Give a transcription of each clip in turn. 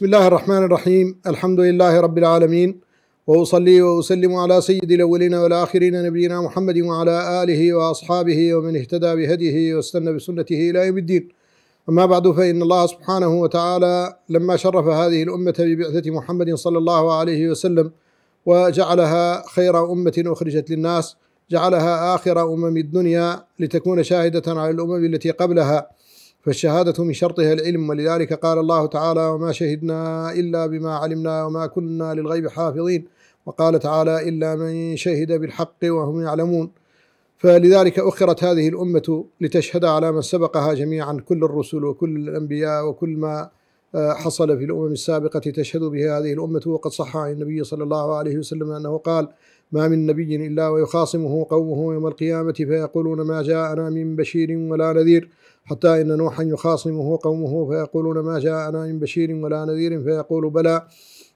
بسم الله الرحمن الرحيم الحمد لله رب العالمين وأصلي وأسلم على سيد الأولين والآخرين نبينا محمد وعلى آله وأصحابه ومن اهتدى بهديه واستنى بسنته إلى يوم الدين أما بعد فإن الله سبحانه وتعالى لما شرف هذه الأمة ببعثة محمد صلى الله عليه وسلم وجعلها خير أمة أخرجت للناس جعلها آخر أمم الدنيا لتكون شاهدة على الأمم التي قبلها فالشهادة من شرطها العلم ولذلك قال الله تعالى وما شهدنا إلا بما علمنا وما كنا للغيب حافظين وقال تعالى إلا من شهد بالحق وهم يعلمون فلذلك أخرت هذه الأمة لتشهد على من سبقها جميعا كل الرسل وكل الأنبياء وكل ما آه، حصل في الأمم السابقة تشهد به هذه الأمة وقد صح عن النبي صلى الله عليه وسلم أنه قال ما من نبي إلا ويخاصمه قومه يوم القيامة فيقولون ما جاءنا من بشير ولا نذير حتى إن نوحا يخاصمه قومه فيقولون ما جاءنا من بشير ولا نذير فيقول بلى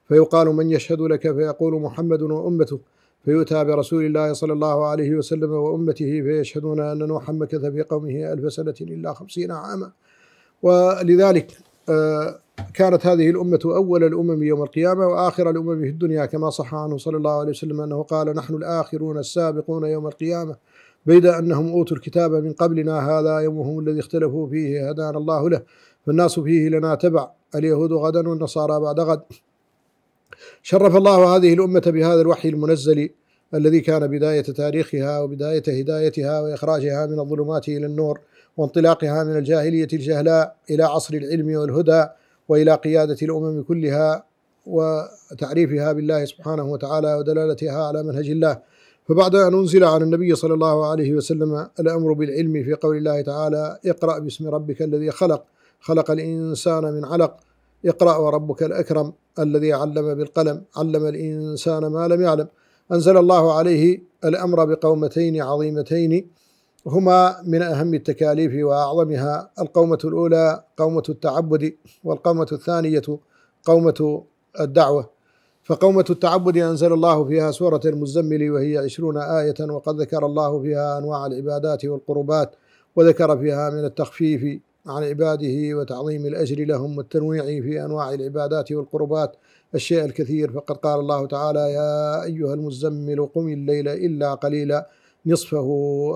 فيقال من يشهد لك فيقول محمد وأمته فيؤتى برسول الله صلى الله عليه وسلم وأمته فيشهدون أن نوحا مكث في قومه ألف سنة إلا خمسين عاما ولذلك آه كانت هذه الأمة أول الأمم يوم القيامة وآخر الأمم في الدنيا كما صح عنه صلى الله عليه وسلم أنه قال نحن الآخرون السابقون يوم القيامة بيد أنهم أوتوا الكتاب من قبلنا هذا يومهم الذي اختلفوا فيه هدانا الله له فالناس فيه لنا تبع اليهود غدا والنصارى بعد غد شرف الله هذه الأمة بهذا الوحي المنزل الذي كان بداية تاريخها وبداية هدايتها وإخراجها من الظلمات إلى النور وانطلاقها من الجاهلية الجهلاء إلى عصر العلم والهدى والى قياده الامم كلها وتعريفها بالله سبحانه وتعالى ودلالتها على منهج الله فبعد أن أنزل على النبي صلى الله عليه وسلم الأمر بالعلم في قول الله تعالى اقرأ باسم ربك الذي خلق خلق الإنسان من علق اقرأ وربك الأكرم الذي علم بالقلم علم الإنسان ما لم يعلم أنزل الله عليه الأمر بقومتين عظيمتين هما من أهم التكاليف وأعظمها القومة الأولى قومة التعبد والقومة الثانية قومة الدعوة فقومة التعبد أنزل الله فيها سورة المزمل وهي عشرون آية وقد ذكر الله فيها أنواع العبادات والقربات وذكر فيها من التخفيف عن عباده وتعظيم الأجر لهم والتنويع في أنواع العبادات والقربات الشيء الكثير فقد قال الله تعالى يا أيها المزمل قم الليل إلا قليلا نصفه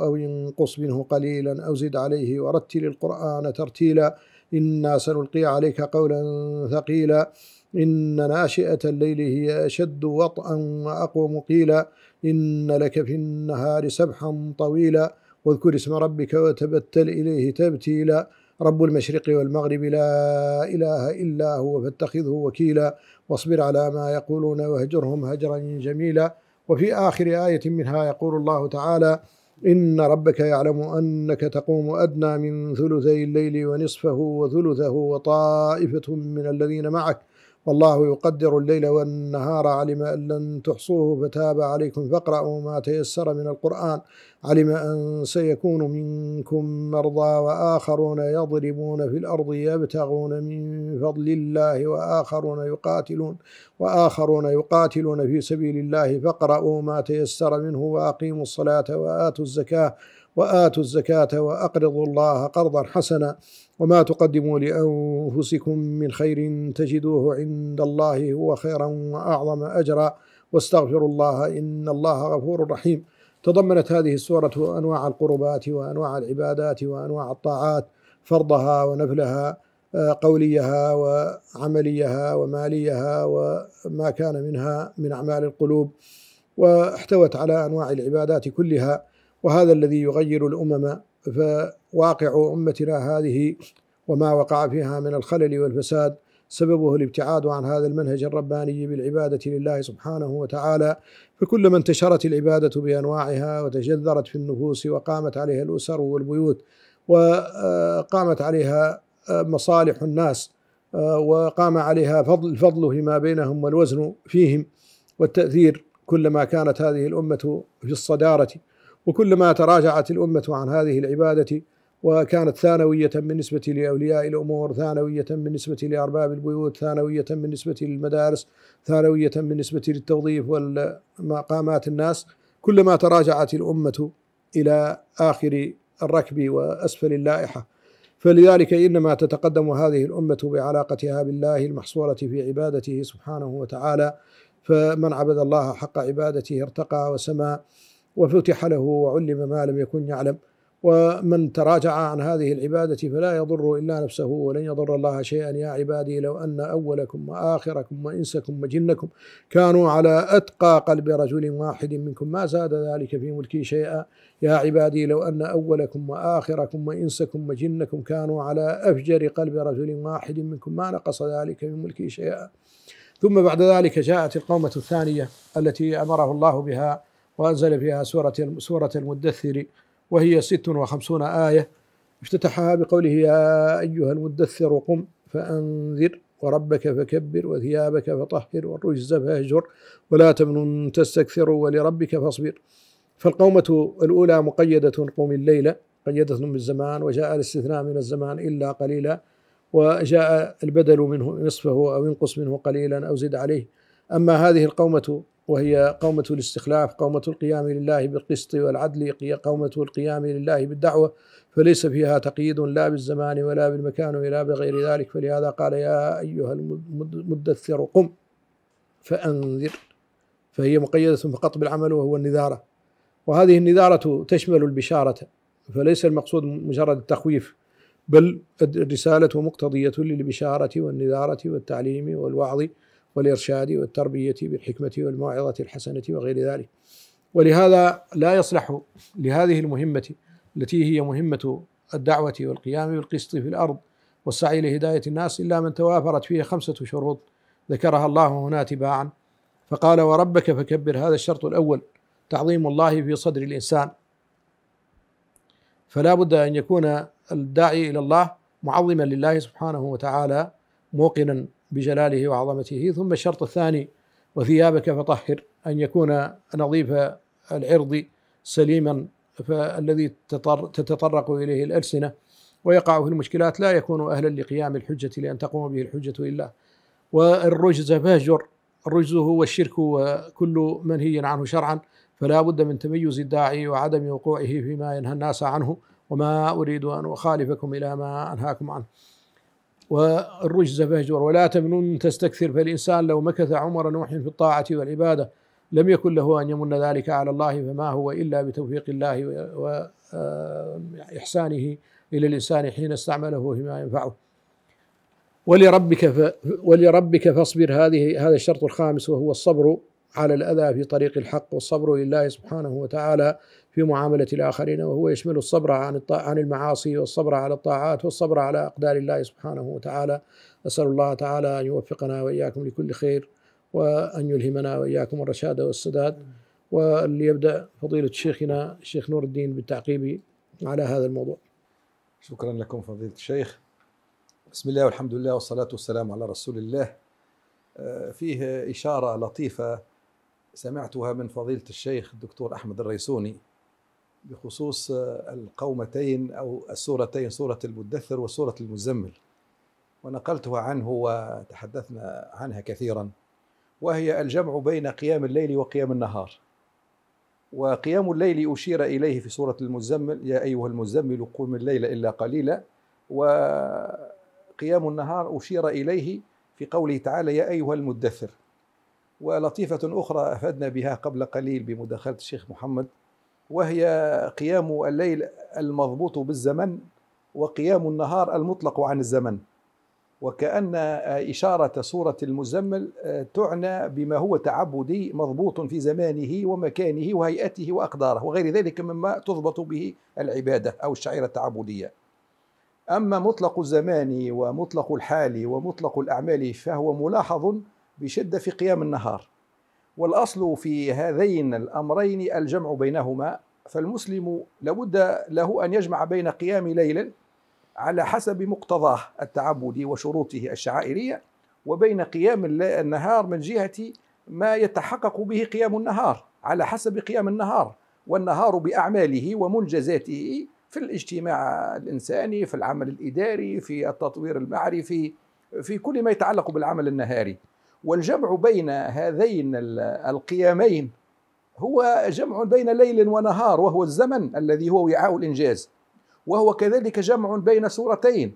أو ينقص منه قليلا أو زد عليه ورتل القرآن ترتيلا إنا سنلقي عليك قولا ثقيلا إن ناشئة الليل هي أشد وطئا وأقوم قيلا إن لك في النهار سبحا طويلا واذكر اسم ربك وتبتل إليه تبتيلا رب المشرق والمغرب لا إله إلا هو فاتخذه وكيلا واصبر على ما يقولون واهجرهم هجرا جميلا وفي آخر آية منها يقول الله تعالى إن ربك يعلم أنك تقوم أدنى من ثلثي الليل ونصفه وثلثه وطائفة من الذين معك والله يقدر الليل والنهار علم أن لن تحصوه فتاب عليكم فاقرأوا ما تيسر من القرآن علم أن سيكون منكم مرضى وآخرون يضربون في الأرض يبتغون من فضل الله وآخرون يقاتلون وآخرون يقاتلون في سبيل الله فاقرأوا ما تيسر منه وأقيموا الصلاة وآتوا الزكاة وآتوا الزكاة وأقرضوا الله قرضا حسنا وما تقدموا لأنفسكم من خير تجدوه عند الله هو خيرا وأعظم أجرا واستغفروا الله إن الله غفور رحيم تضمنت هذه السورة أنواع القربات وأنواع العبادات وأنواع الطاعات فرضها ونفلها آه، قوليها وعمليها وماليها وما كان منها من أعمال القلوب واحتوت على أنواع العبادات كلها وهذا الذي يغير الأمم فواقع أمتنا هذه وما وقع فيها من الخلل والفساد سببه الابتعاد عن هذا المنهج الرباني بالعبادة لله سبحانه وتعالى فكلما انتشرت العبادة بأنواعها وتجذرت في النفوس وقامت عليها الأسر والبيوت وقامت عليها مصالح الناس وقام عليها فضل الفضل فيما بينهم والوزن فيهم والتأثير كلما كانت هذه الأمة في الصدارة وكلما تراجعت الأمة عن هذه العبادة وكانت ثانوية بالنسبة لأولياء الأمور ثانوية بالنسبة لأرباب البيوت ثانوية بالنسبة للمدارس ثانوية بالنسبة للتوظيف والمقامات الناس كلما تراجعت الأمة إلى آخر الركب وأسفل اللائحة فلذلك إنما تتقدم هذه الأمة بعلاقتها بالله المحصورة في عبادته سبحانه وتعالى فمن عبد الله حق عبادته ارتقى وسما وفتح له وعلم ما لم يكن يعلم ومن تراجع عن هذه العبادة فلا يضر إلا نفسه ولن يضر الله شيئا يا عبادي لو أن أولكم وآخركم وإنسكم وجنكم كانوا على أتقى قلب رجل واحد منكم ما زاد ذلك في ملكي شيئا يا عبادي لو أن أولكم وآخركم وإنسكم وجنكم كانوا على أفجر قلب رجل واحد منكم ما نقص ذلك من ملكي شيئا ثم بعد ذلك جاءت القومة الثانية التي أمره الله بها وأنزل فيها سورة سورة المدثر وهي ست وخمسون آية افتتحها بقوله يا أيها المدثر قم فأنذر وربك فكبر وثيابك فطهر والرجز فاهجر ولا تمنن تستكثر ولربك فاصبر فالقومة الأولى مقيدة قوم الليلة قيدة بالزمان وجاء الاستثناء من الزمان إلا قليلا وجاء البدل منه نصفه أو انقص منه قليلا أو زد عليه أما هذه القومة وهي قومة الاستخلاف قومة القيام لله بالقسط والعدل قومة القيام لله بالدعوة فليس فيها تقييد لا بالزمان ولا بالمكان ولا بغير ذلك فلهذا قال يا أيها المدثر قم فأنذر فهي مقيدة فقط بالعمل وهو النذارة وهذه النذارة تشمل البشارة فليس المقصود مجرد التخويف بل الرسالة مقتضية للبشارة والنذارة والتعليم والوعظ والإرشاد والتربية بالحكمة والموعظة الحسنة وغير ذلك ولهذا لا يصلح لهذه المهمة التي هي مهمة الدعوة والقيام بالقسط في الأرض والسعي لهداية الناس إلا من توافرت فيه خمسة شروط ذكرها الله هنا تباعا فقال وربك فكبر هذا الشرط الأول تعظيم الله في صدر الإنسان فلا بد أن يكون الداعي إلى الله معظما لله سبحانه وتعالى موقنا بجلاله وعظمته ثم الشرط الثاني وثيابك فطهر أن يكون نظيف العرض سليما فالذي تتطرق إليه الألسنة ويقع في المشكلات لا يكون أهلا لقيام الحجة لأن تقوم به الحجة إلا والرجز فاهجر الرجز هو الشرك وكل منهي عنه شرعا فلا بد من تميز الداعي وعدم وقوعه فيما ينهى الناس عنه وما أريد أن أخالفكم إلى ما أنهاكم عنه والرجز فاهجر ولا تمنن تستكثر فالإنسان لو مكث عمر نوح في الطاعة والعبادة لم يكن له أن يمن ذلك على الله فما هو إلا بتوفيق الله وإحسانه آه، إلى الإنسان حين استعمله فيما ينفعه ولربك ولربك فاصبر هذه هذا الشرط الخامس وهو الصبر على الأذى في طريق الحق والصبر لله سبحانه وتعالى في معاملة الآخرين وهو يشمل الصبر عن عن المعاصي والصبر على الطاعات والصبر على أقدار الله سبحانه وتعالى أسأل الله تعالى أن يوفقنا وإياكم لكل خير وأن يلهمنا وإياكم الرشاد والسداد وليبدأ فضيلة شيخنا الشيخ نور الدين بالتعقيب على هذا الموضوع شكرا لكم فضيلة الشيخ بسم الله والحمد لله والصلاة والسلام على رسول الله آه، فيه إشارة لطيفة سمعتها من فضيلة الشيخ الدكتور أحمد الريسوني بخصوص القومتين أو السورتين سورة المدثر وسورة المزمل ونقلتها عنه وتحدثنا عنها كثيرا وهي الجمع بين قيام الليل وقيام النهار وقيام الليل أشير إليه في سورة المزمل يا أيها المزمل قم الليل إلا قليلا وقيام النهار أشير إليه في قوله تعالى يا أيها المدثر ولطيفة أخرى أفدنا بها قبل قليل بمداخلة الشيخ محمد وهي قيام الليل المضبوط بالزمن وقيام النهار المطلق عن الزمن وكأن إشارة سورة المزمل آه، تعنى بما هو تعبدي مضبوط في زمانه ومكانه وهيئته وأقداره وغير ذلك مما تضبط به العبادة أو الشعيرة التعبدية أما مطلق الزمان ومطلق الحال ومطلق الأعمال فهو ملاحظ بشدة في قيام النهار والأصل في هذين الأمرين الجمع بينهما فالمسلم لابد له أن يجمع بين قيام ليل على حسب مقتضاه التعبدي وشروطه الشعائرية وبين قيام النهار من جهة ما يتحقق به قيام النهار على حسب قيام النهار والنهار بأعماله ومنجزاته في الاجتماع الإنساني في العمل الإداري في التطوير المعرفي في كل ما يتعلق بالعمل النهاري والجمع بين هذين القيامين هو جمع بين ليل ونهار وهو الزمن الذي هو وعاء الإنجاز وهو كذلك جمع بين سورتين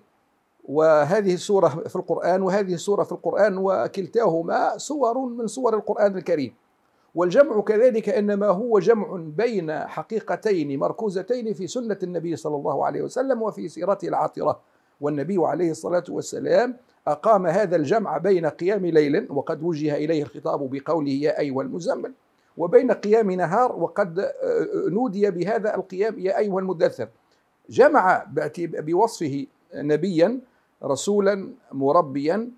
وهذه السورة في القرآن وهذه السورة في القرآن وكلتاهما سور من سور القرآن الكريم والجمع كذلك إنما هو جمع بين حقيقتين مركوزتين في سنة النبي صلى الله عليه وسلم وفي سيرته العطره والنبي عليه الصلاة والسلام أقام هذا الجمع بين قيام ليل وقد وجه إليه الخطاب بقوله يا أيها المزمل وبين قيام نهار وقد آه، آه، نودي بهذا القيام يا أيها المدثر جمع بوصفه نبيا رسولا مربيا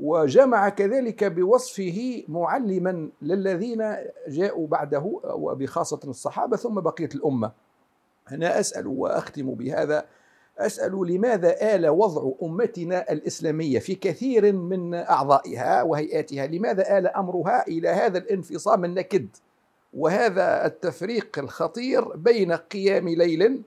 وجمع كذلك بوصفه معلما للذين جاءوا بعده آه، وبخاصة الصحابة ثم بقية الأمة أنا أسأل وأختم بهذا أسأل لماذا آل وضع أمتنا الإسلامية في كثير من أعضائها وهيئاتها لماذا آل أمرها إلى هذا الانفصام النكد وهذا التفريق الخطير بين قيام ليل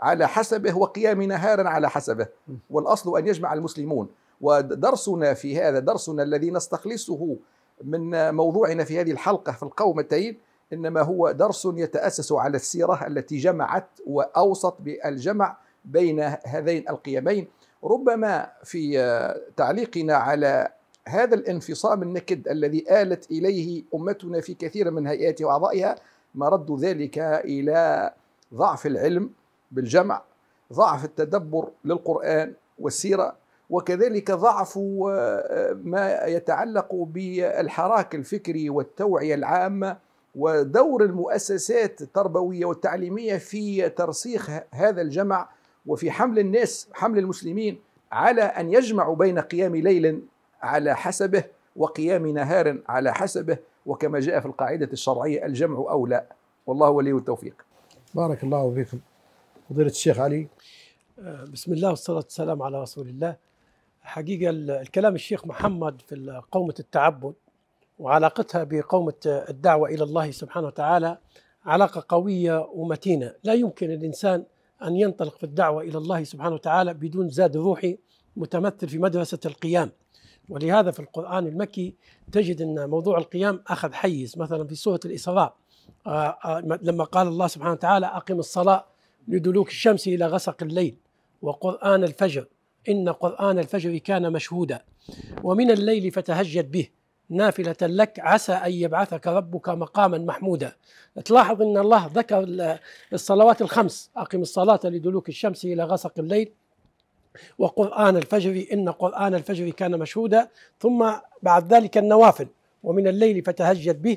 على حسبه وقيام نهار على حسبه والأصل أن يجمع المسلمون ودرسنا في هذا درسنا الذي نستخلصه من موضوعنا في هذه الحلقة في القومتين إنما هو درس يتأسس على السيرة التي جمعت وأوصت بالجمع بين هذين القيمين ربما في آه، تعليقنا على هذا الانفصام النكد الذي آلت إليه أمتنا في كثير من هيئات وأعضائها مرد ذلك إلى ضعف العلم بالجمع ضعف التدبر للقرآن والسيرة وكذلك ضعف آه، ما يتعلق بالحراك الفكري والتوعية العامة ودور المؤسسات التربوية والتعليمية في ترسيخ هذا الجمع وفي حمل الناس حمل المسلمين على أن يجمعوا بين قيام ليل على حسبه وقيام نهار على حسبه وكما جاء في القاعدة الشرعية الجمع أو لا والله ولي التوفيق بارك الله فيكم فضيلة الشيخ علي بسم الله والصلاة والسلام على رسول الله حقيقة الكلام الشيخ محمد في قومة التعبد وعلاقتها بقومة الدعوة إلى الله سبحانه وتعالى علاقة قوية ومتينة لا يمكن الإنسان أن ينطلق في الدعوة إلى الله سبحانه وتعالى بدون زاد روحي متمثل في مدرسة القيام ولهذا في القرآن المكي تجد أن موضوع القيام أخذ حيز مثلا في سورة الإسراء آه، آه، لما قال الله سبحانه وتعالى أقم الصلاة لدلوك الشمس إلى غسق الليل وقرآن الفجر إن قرآن الفجر كان مشهودا ومن الليل فتهجد به نافلة لك عسى أن يبعثك ربك مقاما محمودا تلاحظ أن الله ذكر الصلوات الخمس أقم الصلاة لدلوك الشمس إلى غسق الليل وقرآن الفجر إن قرآن الفجر كان مشهودا ثم بعد ذلك النوافل ومن الليل فتهجد به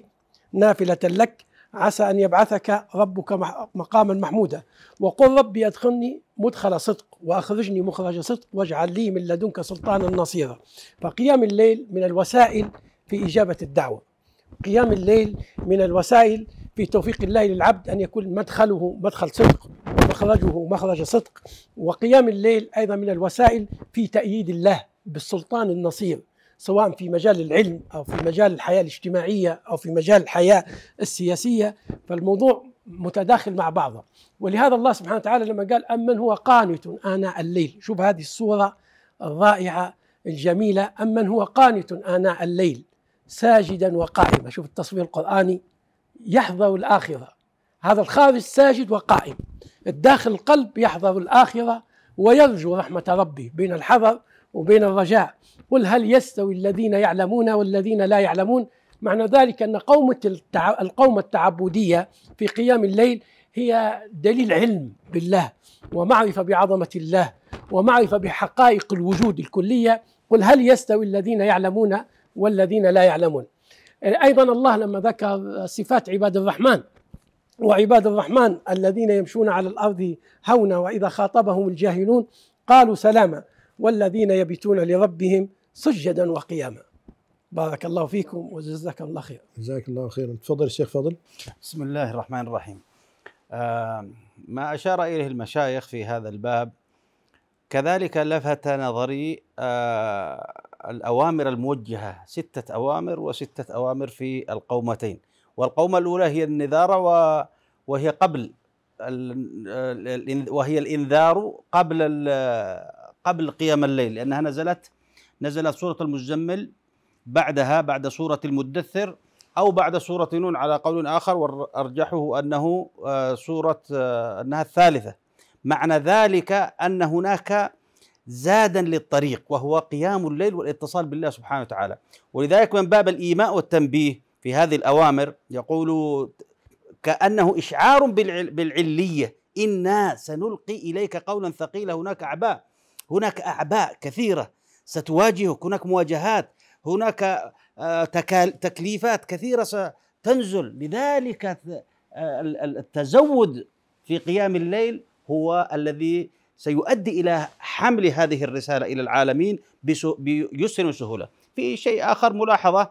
نافلة لك عسى أن يبعثك ربك مقاما محمودا وقل ربي أدخلني مدخل صدق وأخرجني مخرج صدق واجعل لي من لدنك سلطانا نصيرا فقيام الليل من الوسائل في إجابة الدعوة قيام الليل من الوسائل في توفيق الله للعبد أن يكون مدخله مدخل صدق ومخرجه مخرج صدق وقيام الليل أيضا من الوسائل في تأييد الله بالسلطان النصير سواء في مجال العلم أو في مجال الحياة الاجتماعية أو في مجال الحياة السياسية فالموضوع متداخل مع بعضه ولهذا الله سبحانه وتعالى لما قال أمن هو قانت آناء الليل شوف هذه الصورة الرائعة الجميلة أمن هو قانت آناء الليل ساجدا وقائما شوف التصوير القرآني يحضر الآخرة هذا الخارج ساجد وقائم الداخل القلب يحضر الآخرة ويرجو رحمة ربه بين الحذر وبين الرجاء قل هل يستوي الذين يعلمون والذين لا يعلمون معنى ذلك أن قومة القوم القومة التعبدية في قيام الليل هي دليل علم بالله ومعرفة بعظمة الله ومعرفة بحقائق الوجود الكلية قل هل يستوي الذين يعلمون والذين لا يعلمون أيضا الله لما ذكر صفات عباد الرحمن وعباد الرحمن الذين يمشون على الأرض هونا وإذا خاطبهم الجاهلون قالوا سلاما والذين يبيتون لربهم سجدا وقياما بارك الله فيكم وجزاكم الله خير جزاك الله خيرا تفضل الشيخ فضل بسم الله الرحمن الرحيم آه ما أشار إليه المشايخ في هذا الباب كذلك لفت نظري آه الأوامر الموجهة ستة أوامر وستة أوامر في القومتين والقومة الأولى هي النذارة وهي قبل وهي الإنذار قبل قبل قيام الليل لأنها نزلت نزلت سورة المزمل بعدها بعد سورة المدثر أو بعد سورة نون على قول آخر وأرجحه أنه آه، سورة آه، أنها الثالثة معنى ذلك أن هناك زادا للطريق وهو قيام الليل والاتصال بالله سبحانه وتعالى ولذلك من باب الإيماء والتنبيه في هذه الأوامر يقول كأنه إشعار بالعلية إنا سنلقي إليك قولا ثقيلا هناك أعباء هناك أعباء كثيرة ستواجهك هناك مواجهات هناك آه، تكليفات كثيرة ستنزل لذلك آه، التزود في قيام الليل هو الذي سيؤدي الى حمل هذه الرساله الى العالمين بيسر وسهوله. في شيء اخر ملاحظه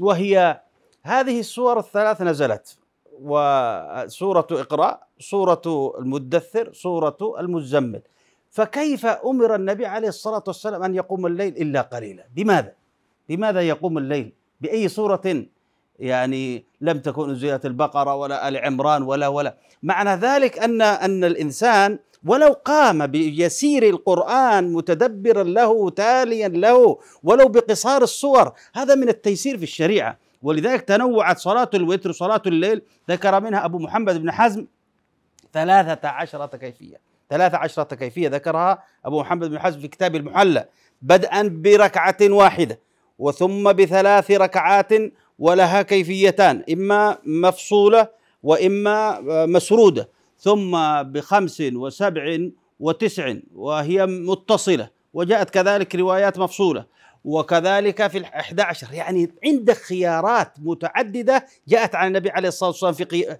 وهي هذه السور الثلاث نزلت وسوره اقرا، سوره المدثر، سوره المزمل. فكيف امر النبي عليه الصلاه والسلام ان يقوم الليل الا قليلا؟ لماذا؟ لماذا يقوم الليل؟ باي سوره يعني لم تكن زيادة البقره ولا ال عمران ولا ولا معنى ذلك ان ان الانسان ولو قام بيسير القرآن متدبرا له تاليا له ولو بقصار الصور هذا من التيسير في الشريعة ولذلك تنوعت صلاة الوتر وصلاة الليل ذكر منها أبو محمد بن حزم ثلاثة عشرة كيفية ثلاثة عشرة كيفية ذكرها أبو محمد بن حزم في كتاب المحلى بدءا بركعة واحدة وثم بثلاث ركعات ولها كيفيتان إما مفصولة وإما مسرودة ثم بخمس وسبع وتسع وهي متصلة وجاءت كذلك روايات مفصولة وكذلك في الأحد عشر يعني عندك خيارات متعددة جاءت عن النبي عليه الصلاة والسلام في, قي...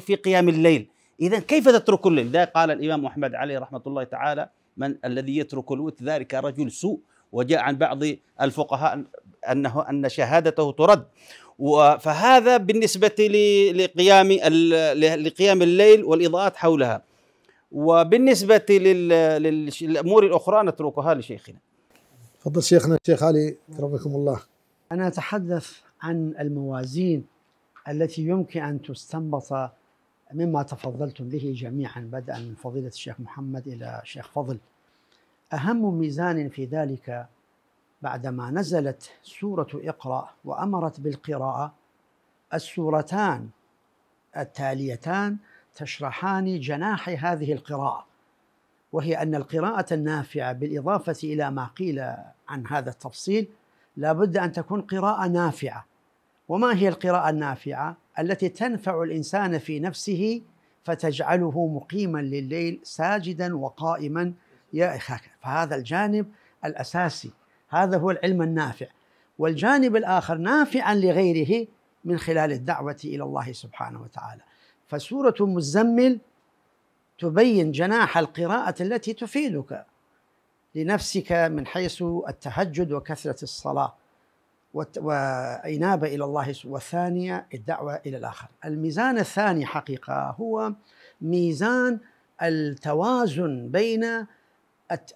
في قيام الليل إذا كيف تترك الليل ده قال الإمام أحمد عليه رحمة الله تعالى من الذي يترك الوتر ذلك رجل سوء وجاء عن بعض الفقهاء أنه أن شهادته ترد فهذا بالنسبة لقيام لقيام الليل والإضاءات حولها وبالنسبة للأمور الأخرى نتركها لشيخنا تفضل شيخنا الشيخ علي رحمكم الله أنا أتحدث عن الموازين التي يمكن أن تستنبط مما تفضلتم به جميعا بدءا من فضيلة الشيخ محمد إلى الشيخ فضل أهم ميزان في ذلك بعدما نزلت سورة اقرأ وأمرت بالقراءة السورتان التاليتان تشرحان جناح هذه القراءة وهي أن القراءة النافعة بالإضافة إلى ما قيل عن هذا التفصيل لا بد أن تكون قراءة نافعة وما هي القراءة النافعة التي تنفع الإنسان في نفسه فتجعله مقيما لليل ساجدا وقائما يا فهذا الجانب الأساسي هذا هو العلم النافع والجانب الآخر نافعا لغيره من خلال الدعوة إلى الله سبحانه وتعالى فسورة مزمل تبين جناح القراءة التي تفيدك لنفسك من حيث التهجد وكثرة الصلاة وإنابة إلى الله والثانية الدعوة إلى الآخر الميزان الثاني حقيقة هو ميزان التوازن بين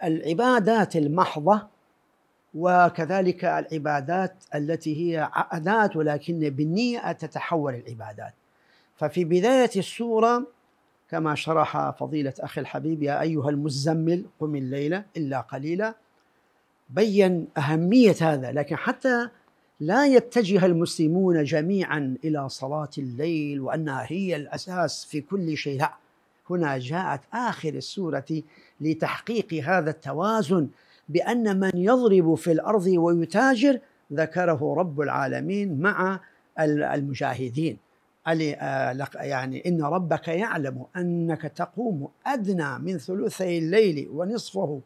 العبادات المحضة وكذلك العبادات التي هي عادات ولكن بالنية تتحول العبادات ففي بداية السورة كما شرح فضيلة أخي الحبيب يا أيها المزمل قم الليلة إلا قليلا بين أهمية هذا لكن حتى لا يتجه المسلمون جميعا إلى صلاة الليل وأنها هي الأساس في كل شيء لا هنا جاءت آخر السورة لتحقيق هذا التوازن بأن من يضرب في الأرض ويتاجر ذكره رب العالمين مع المجاهدين آه، يعني إن ربك يعلم أنك تقوم أدنى من ثلثي الليل ونصفه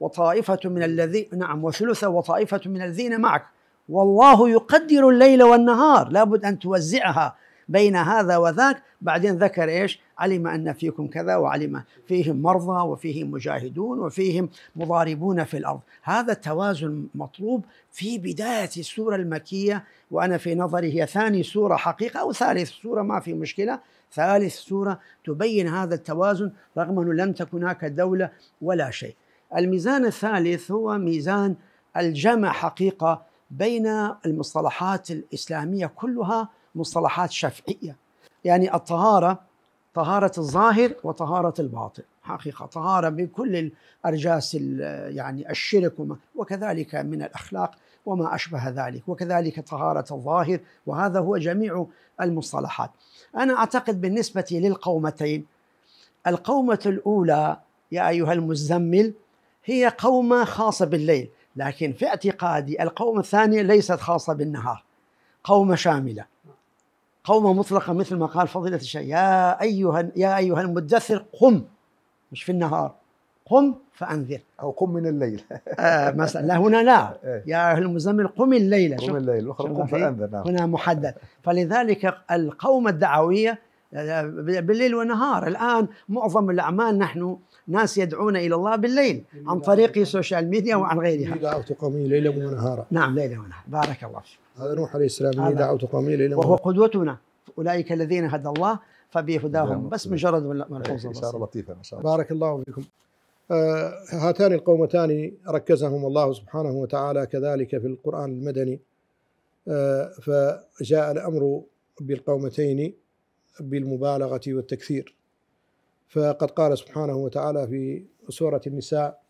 وطائفة من الذين نعم وثلثه وطائفة من الذين معك والله يقدر الليل والنهار لابد أن توزعها بين هذا وذاك بعدين ذكر إيش علم أن فيكم كذا وعلم فيهم مرضى وفيهم مجاهدون وفيهم مضاربون في الأرض هذا التوازن مطلوب في بداية السورة المكية وأنا في نظري هي ثاني سورة حقيقة أو ثالث سورة ما في مشكلة ثالث سورة تبين هذا التوازن رغم أنه لم تكن هناك دولة ولا شيء الميزان الثالث هو ميزان الجمع حقيقة بين المصطلحات الإسلامية كلها مصطلحات شفعية يعني الطهارة طهارة الظاهر وطهارة الباطن حقيقة طهارة من كل أرجاس يعني الشرك وكذلك من الأخلاق وما أشبه ذلك وكذلك طهارة الظاهر وهذا هو جميع المصطلحات أنا أعتقد بالنسبة للقومتين القومة الأولى يا أيها المزمل هي قومة خاصة بالليل لكن في اعتقادي القومة الثانية ليست خاصة بالنهار قومة شاملة قومة مطلقة مثل ما قال فضيلة الشيخ يا أيها يا أيها المدثر قم مش في النهار قم فأنذر أو قم من الليل آه مثلا لا هنا لا إيه. يا أهل المزمل قم الليل قم الليل الأخرى قم فأنذر نعم. هنا محدد فلذلك القوم الدعوية آه، بالليل والنهار الآن معظم الأعمال نحن ناس يدعون إلى الله بالليل عن طريق السوشيال ميديا وعن غيرها دعوت قومي ليلا ونهارا نعم ليلا ونهارا بارك الله فيك نوح عليه السلام اللي دعوته قومي الى وهو قدوتنا أولئك الذين هدى الله فبهداهم بس مجرد ملحوظة إيه، إشارة لطيفة ما شاء الله بارك الله فيكم آه، هاتان القومتان ركزهم الله سبحانه وتعالى كذلك في القرآن المدني آه، فجاء الأمر بالقومتين بالمبالغة والتكثير فقد قال سبحانه وتعالى في سورة النساء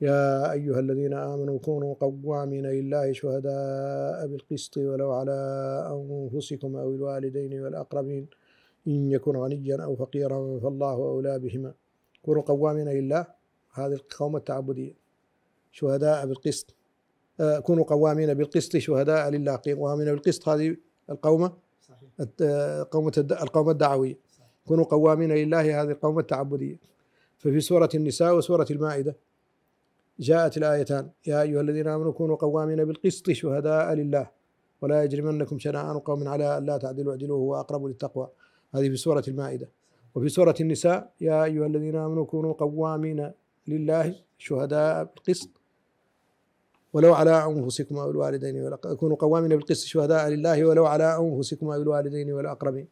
يا أيها الذين آمنوا كونوا قوامين لله شهداء بالقسط ولو على أنفسكم أو الوالدين والأقربين إن يكن غنيا أو فقيرا فالله أولى بهما كونوا قوامين لله هذه القومة التعبدية شهداء بالقسط آه، كونوا قوامين بالقسط شهداء لله قوامين بالقسط هذه القومة آه، القومة القومة الدعوية كونوا قوامين لله هذه القومة التعبدية ففي سورة النساء وسورة المائدة جاءت الآيتان يا أيها الذين آمنوا كونوا قوامين بالقسط شهداء لله ولا يجرمنكم شنآن قوم على ألا تعدلوا اعدلوا هو أقرب للتقوى هذه في سورة المائدة وفي سورة النساء يا أيها الذين آمنوا كونوا قوامين لله شهداء بالقسط ولو على أنفسكم أو الوالدين كونوا قوامين بالقسط شهداء لله ولو على أنفسكم أو الوالدين والأقربين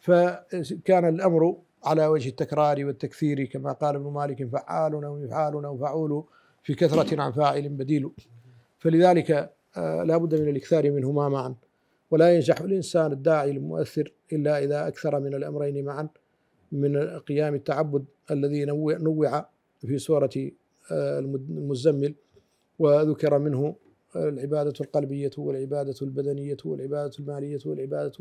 فكان الأمر على وجه التكرار والتكثير كما قال ابن مالك فعال أو يفعال أو فعول في كثرة عن نعم، فاعل بديل فلذلك آه، لا بد من الإكثار منهما معا ولا ينجح الإنسان الداعي المؤثر إلا إذا أكثر من الأمرين معا من قيام التعبد الذي نوع في سورة آه، المزمل وذكر منه آه، العبادة القلبية والعبادة البدنية والعبادة المالية والعبادة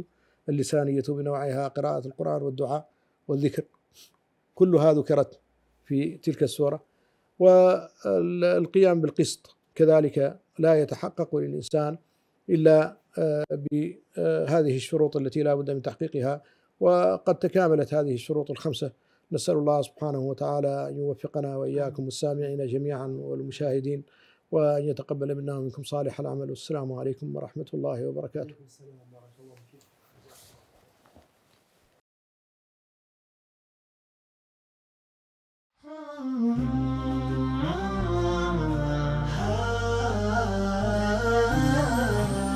اللسانية بنوعها قراءة القرآن والدعاء والذكر كلها ذكرت في تلك السورة والقيام بالقسط كذلك لا يتحقق للإنسان إلا آه، بهذه آه، الشروط التي لا بد من تحقيقها وقد تكاملت هذه الشروط الخمسة نسأل الله سبحانه وتعالى أن يوفقنا وإياكم والسامعين جميعا والمشاهدين وأن يتقبل منا ومنكم صالح العمل والسلام عليكم ورحمة الله وبركاته Mm-hmm.